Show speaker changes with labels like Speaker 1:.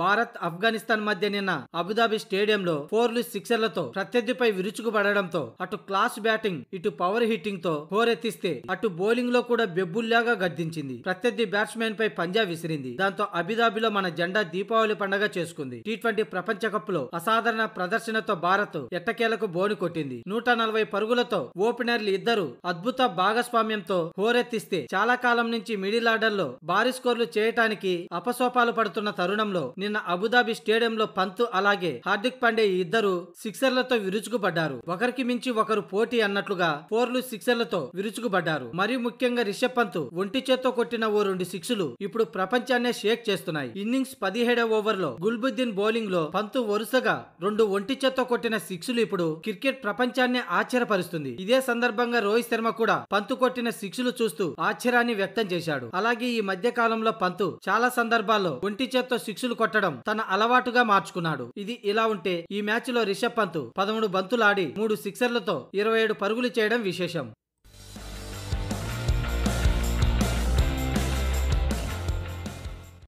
Speaker 1: భారత్ ఆఫ్ఘనిస్తాన్ మధ్య నిన్న అబుదాబి స్టేడియంలో ఫోర్లు సిక్సర్లతో ప్రత్యర్థిపై విరుచుకుపడడంతో అటు క్లాస్ బ్యాటింగ్ ఇటు పవర్ హిట్టింగ్ తో హోరెత్తిస్తే అటు బౌలింగ్ లో కూడా బెబ్బుల్లాగా గద్దించింది ప్రత్యర్థి బ్యాట్స్మెన్ పై పంజా విసిరింది దాంతో అబుదాబిలో మన జెండా దీపావళి పండగ చేసుకుంది టీ ట్వంటీ ప్రపంచ కప్ లో అసాధారణ ప్రదర్శనతో భారత్ ఎట్టకేలకు బోని కొట్టింది నూట నలభై పరుగులతో ఓపెనర్లు ఇద్దరు అద్భుత భాగస్వామ్యంతో హోరెత్తిస్తే చాలా కాలం నుంచి మిడిల్ ఆర్డర్ లో భారీ స్కోర్లు చేయటానికి అపసోపాలు పడుతున్న తరుణంలో నిన్న అబుదాబి స్టేడియంలో పంతు అలాగే హార్దిక్ పాండే ఇద్దరు సిక్సర్లతో విరుచుకుపడ్డారు ఒకరికి మించి ఒకరు పోటీ అన్నట్లుగా ఫోర్లు సిక్సర్లతో విరుచుకుపడ్డారు మరి ముఖ్యంగా రిషబ్ పంత్ ఒంటి చేత్తో కొట్టిన ఓ రెండు సిక్సులు ఇప్పుడు ప్రపంచాన్నే షేక్ చేస్తున్నాయి ఇన్నింగ్స్ పదిహేడవ ఓవర్లో గుల్బుద్దీన్ బౌలింగ్ లో పంతు వరుసగా రెండు ఒంటి చేత్తో కొట్టిన సిక్సులు ఇప్పుడు క్రికెట్ ప్రపంచాన్నే ఆశ్చర్యపరుస్తుంది ఇదే సందర్భంగా రోహిత్ శర్మ కూడా పంతు కొట్టిన సిక్సులు చూస్తూ ఆశ్చర్యాన్ని వ్యక్తం చేశాడు అలాగే ఈ మధ్య కాలంలో పంతు చాలా సందర్భాల్లో ఒంటి చేత్తో సిక్సులు కొట్ట కొట్టడం తన అలవాటుగా మార్చుకున్నాడు ఇది ఇలా ఉంటే ఈ మ్యాచ్ లో రిషబ్ పంత్ పదమూడు బంతులాడి మూడు సిక్సర్లతో ఇరవై ఏడు పరుగులు చేయడం విశేషం